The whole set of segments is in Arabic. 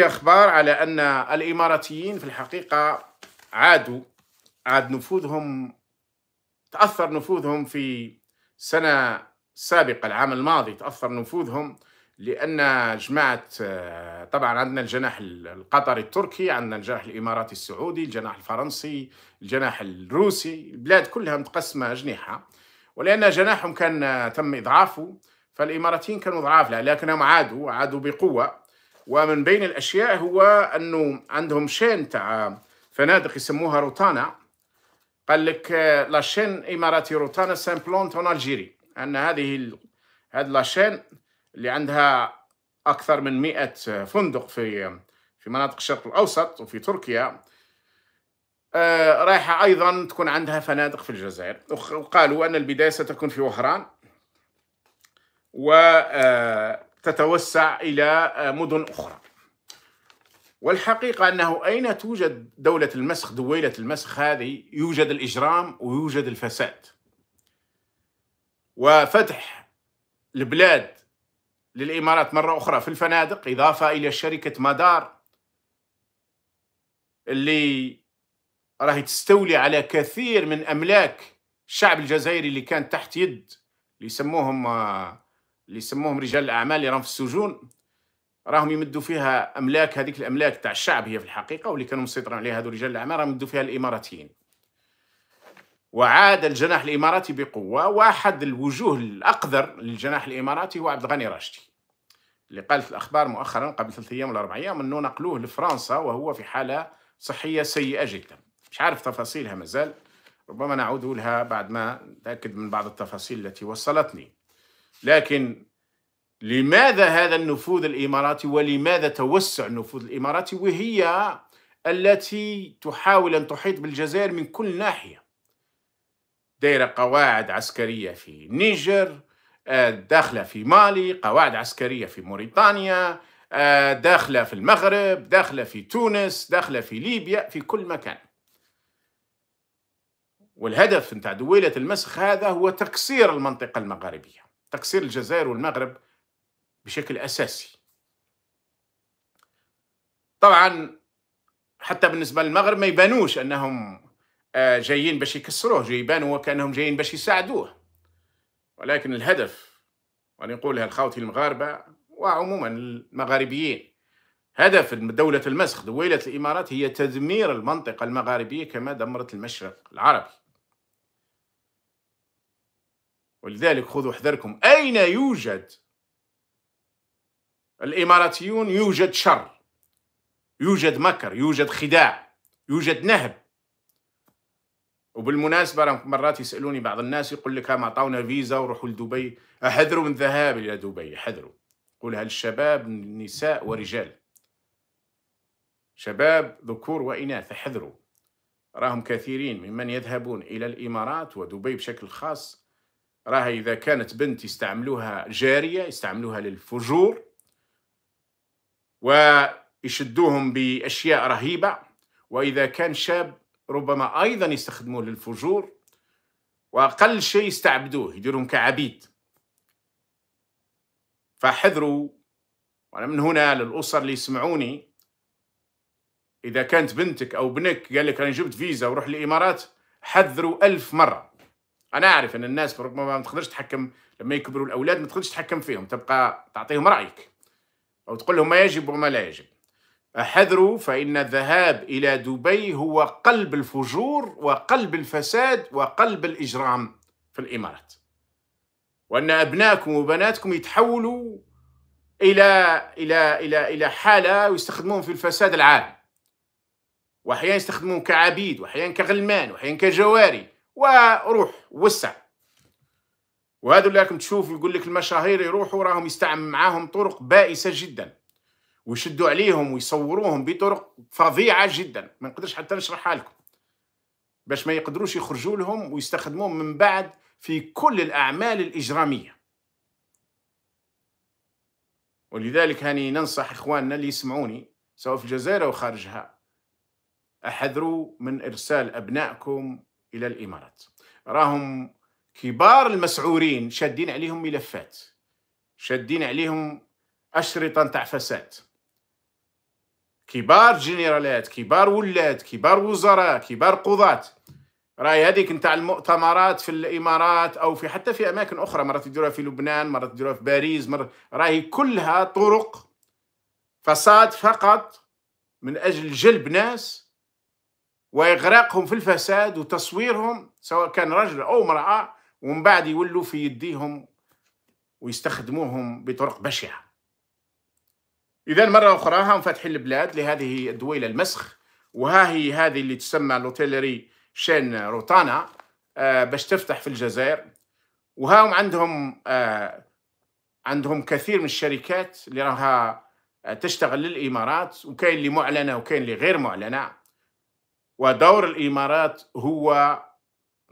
في اخبار على ان الاماراتيين في الحقيقه عادوا عاد نفوذهم تاثر نفوذهم في سنه سابقه العام الماضي تاثر نفوذهم لان جماعه آه، طبعا عندنا الجناح القطري التركي عندنا الجناح الاماراتي السعودي الجناح الفرنسي الجناح الروسي البلاد كلها متقسمه اجنحه ولان جناحهم كان آه، تم اضعافه فالاماراتيين كانوا ضعاف لكنهم عادوا عادوا بقوه ومن بين الأشياء هو أنه عندهم شين تاع فنادق يسموها روتانا قال لك آه، شين إماراتي روتانا سامبلون اون ألجيري أن هذه هذه شين اللي عندها أكثر من مئة فندق في في مناطق الشرق الأوسط وفي تركيا آه، رايحة أيضا تكون عندها فنادق في الجزائر وقالوا أن البداية ستكون في وهران وتتوسع إلى مدن أخرى والحقيقة أنه أين توجد دولة المسخ دويلة المسخ هذه يوجد الإجرام ويوجد الفساد وفتح البلاد للإمارات مرة أخرى في الفنادق إضافة إلى شركة مدار اللي راهي تستولي على كثير من أملاك الشعب الجزائري اللي كان تحت يد اللي يسموهم آه، اللي يسموهم رجال الاعمال اللي راهم في السجون راهم يمدوا فيها املاك هذيك الاملاك تاع الشعب هي في الحقيقه واللي كانوا مسيطرين عليها هذو رجال الاعمال راهم يمدوا فيها الاماراتيين وعاد الجناح الاماراتي بقوه واحد الوجوه الاقذر للجناح الاماراتي هو عبد الغني راشدي اللي قال في الاخبار مؤخرا قبل ثلاث ايام ولا اربع ايام انه نقلوه لفرنسا وهو في حاله صحيه سيئه جدا مش عارف تفاصيلها مازال ربما نعود لها بعد ما نتاكد من بعض التفاصيل التي وصلتني لكن لماذا هذا النفوذ الاماراتي ولماذا توسع النفوذ الاماراتي وهي التي تحاول ان تحيط بالجزائر من كل ناحيه دايره قواعد عسكريه في النيجر آه، داخله في مالي قواعد عسكريه في موريتانيا آه، داخله في المغرب داخله في تونس داخله في ليبيا في كل مكان والهدف نتاع دويله المسخ هذا هو تكسير المنطقه المغاربيه تكسير الجزائر والمغرب بشكل أساسي طبعا حتى بالنسبة للمغرب ما يبانوش أنهم آه، جايين باش يكسروه يبانوا وكأنهم جايين باش يساعدوه ولكن الهدف وأنا نقولها لخوتي المغاربة وعموما المغاربيين هدف دولة المسخ دويلة الإمارات هي تدمير المنطقة المغاربية كما دمرت المشرق العربي ولذلك خذوا حذركم أين يوجد الإماراتيون يوجد شر يوجد مكر يوجد خداع يوجد نهب وبالمناسبة مرات يسألوني بعض الناس يقول لك ما عطاونا فيزا وروحوا لدبي احذروا من الذهاب إلى دبي حذروا قولها للشباب نساء ورجال شباب ذكور وإناث احذروا راهم كثيرين ممن يذهبون إلى الإمارات ودبي بشكل خاص راها إذا كانت بنت يستعملوها جارية يستعملوها للفجور ويشدوهم بأشياء رهيبة وإذا كان شاب ربما أيضا يستخدموه للفجور وأقل شيء يستعبدوه يديرهم كعبيد فحذروا وأنا من هنا للأسر اللي يسمعوني إذا كانت بنتك أو ابنك قال لك أنا جبت فيزا وروح للإمارات حذروا ألف مرة انا اعرف ان الناس ربما ما تقدرش تحكم لما يكبروا الاولاد ما تقدرش تحكم فيهم تبقى تعطيهم رايك او تقول لهم ما يجب وما لا يجب احذروا فان الذهاب الى دبي هو قلب الفجور وقلب الفساد وقلب الاجرام في الامارات وان ابنائكم وبناتكم يتحولوا الى الى الى الى حاله ويستخدمون في الفساد العام واحيانا يستخدمون كعبيد واحيانا كغلمان واحيانا كجواري وروح وسع وهذا اللي راكم تشوف يقول لك المشاهير يروحوا راهم يستعمل معاهم طرق بائسه جدا ويشدوا عليهم ويصوروهم بطرق فظيعه جدا ما نقدرش حتى نشرحها لكم باش ما يقدروش يخرجوا لهم ويستخدموهم من بعد في كل الاعمال الاجراميه ولذلك هاني ننصح اخواننا اللي يسمعوني سواء في الجزائر او خارجها احذروا من ارسال ابنائكم الى الامارات راهم كبار المسعورين شادين عليهم ملفات شادين عليهم اشرطه نتاع فساد كبار جنرالات كبار ولات كبار وزراء كبار قضاة راهي هذيك نتاع المؤتمرات في الامارات او في حتى في اماكن اخرى مرات يديروها في لبنان مرات يديروها في باريس مرة راهي كلها طرق فساد فقط من اجل جلب ناس وإغراقهم في الفساد وتصويرهم سواء كان رجل أو امرأة ومن بعد يولوا في يديهم ويستخدموهم بطرق بشعة إذا مرة أخرى هم فاتحين البلاد لهذه الدويلة المسخ وها هي هذه اللي تسمى لوتيلري شين روتانا آه باش تفتح في الجزائر وهاهم عندهم آه عندهم كثير من الشركات اللي راها آه، تشتغل للإمارات وكاين اللي معلنة وكاين اللي غير معلنة ودور الامارات هو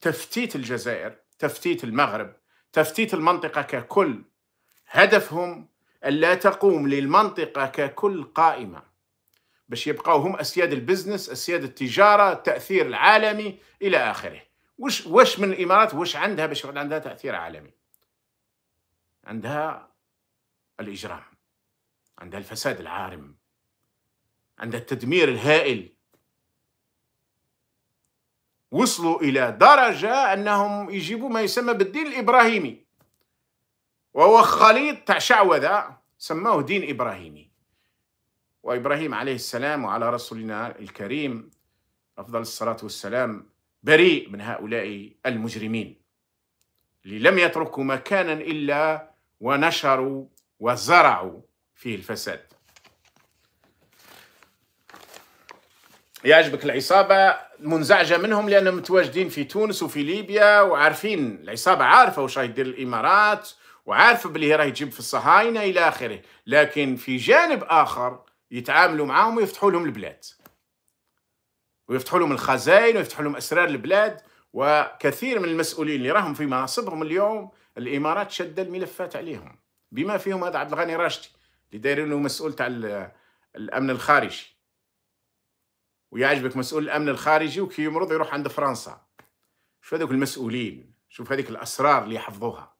تفتيت الجزائر، تفتيت المغرب، تفتيت المنطقه ككل. هدفهم ألا تقوم للمنطقه ككل قائمه. باش يبقاو هم اسياد البزنس، اسياد التجاره، التاثير العالمي الى اخره. وش وش من الامارات وش عندها باش يكون عندها تاثير عالمي؟ عندها الاجرام، عندها الفساد العارم، عندها التدمير الهائل وصلوا إلى درجة أنهم يجيبوا ما يسمى بالدين الإبراهيمي وهو خليط تاع شعوذة سموه دين إبراهيمي وإبراهيم عليه السلام وعلى رسولنا الكريم أفضل الصلاة والسلام بريء من هؤلاء المجرمين اللي لم يتركوا مكانا إلا ونشروا وزرعوا فيه الفساد يعجبك العصابه منزعجه منهم لانهم متواجدين في تونس وفي ليبيا وعارفين العصابه عارفه واش راهي دير الامارات وعارفه باللي راهي تجيب في الصهاينه الى اخره لكن في جانب اخر يتعاملوا معاهم ويفتحوا لهم البلاد ويفتحوا لهم الخزائن ويفتحوا لهم اسرار البلاد وكثير من المسؤولين اللي راهم في مناصبهم اليوم الامارات شد الملفات عليهم بما فيهم هذا عبد الغني راشدي اللي دايرين له مسؤول تاع الامن الخارجي ويعجبك مسؤول الامن الخارجي وكي يمرض يروح عند فرنسا شوف هذوك المسؤولين شوف هذيك الاسرار اللي يحفظوها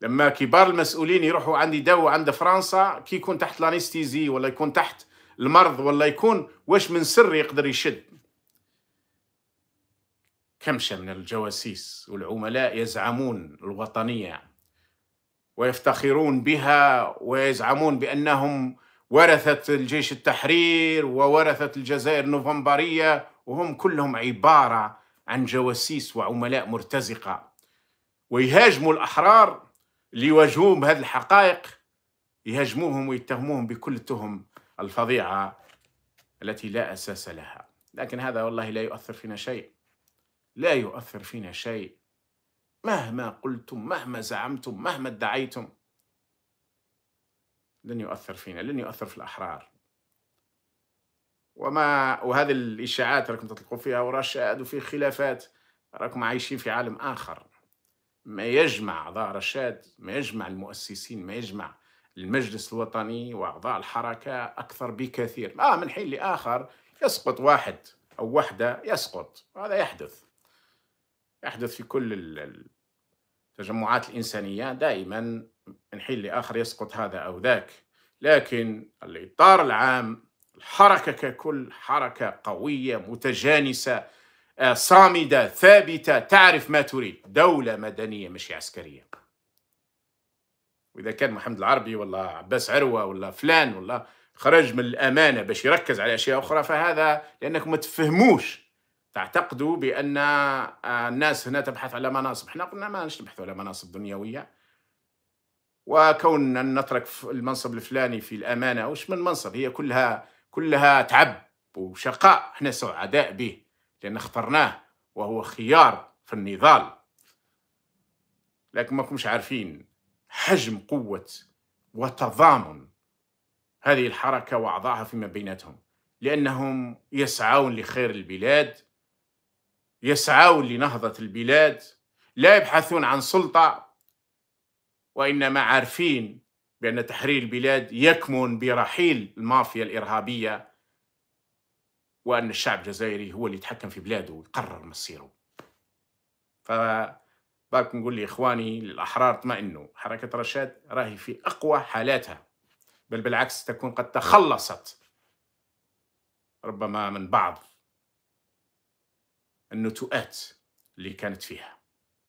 لما كبار المسؤولين يروحوا عند داو عند فرنسا كي يكون تحت لانستيزي ولا يكون تحت المرض ولا يكون واش من سر يقدر يشد كمشة من الجواسيس والعملاء يزعمون الوطنية ويفتخرون بها ويزعمون بأنهم ورثت الجيش التحرير وورثت الجزائر نوفمبرية وهم كلهم عبارة عن جواسيس وعملاء مرتزقة ويهاجموا الأحرار اللي يواجهوهم هذه الحقائق يهاجموهم ويتهموهم بكل التهم الفظيعة التي لا أساس لها لكن هذا والله لا يؤثر فينا شيء لا يؤثر فينا شيء مهما قلتم مهما زعمتم مهما ادعيتم لن يؤثر فينا لن يؤثر في الأحرار وما وهذه الإشاعات راكم تطلقوا فيها ورشاد وفي خلافات راكم عايشين في عالم آخر ما يجمع أعضاء رشاد ما يجمع المؤسسين ما يجمع المجلس الوطني وأعضاء الحركة أكثر بكثير آه من حين لآخر يسقط واحد أو وحدة يسقط هذا يحدث يحدث في كل التجمعات الإنسانية دائما من حين لآخر يسقط هذا أو ذاك لكن الإطار العام الحركة ككل حركة قوية متجانسة آه، صامدة ثابتة تعرف ما تريد دولة مدنية مش عسكرية وإذا كان محمد العربي ولا عباس عروة ولا فلان ولا خرج من الأمانة باش يركز على أشياء أخرى فهذا لأنكم ما تفهموش تعتقدوا بأن آه، الناس هنا تبحث على مناصب احنا قلنا ما نبحث على مناصب دنيوية وكون أن نترك المنصب الفلاني في الأمانة وش من منصب هي كلها كلها تعب وشقاء احنا سعداء به لأن اخترناه وهو خيار في النضال لكن ما كنتش عارفين حجم قوة وتضامن هذه الحركة وأعضائها فيما بيناتهم لأنهم يسعون لخير البلاد يسعون لنهضة البلاد لا يبحثون عن سلطة وإنما عارفين بأن تحرير البلاد يكمن برحيل المافيا الإرهابية وأن الشعب الجزائري هو اللي يتحكم في بلاده ويقرر مصيره ف بالك نقول لي لإخواني للأحرار اطمئنوا حركة رشاد راهي في أقوى حالاتها بل بالعكس تكون قد تخلصت ربما من بعض النتوءات اللي كانت فيها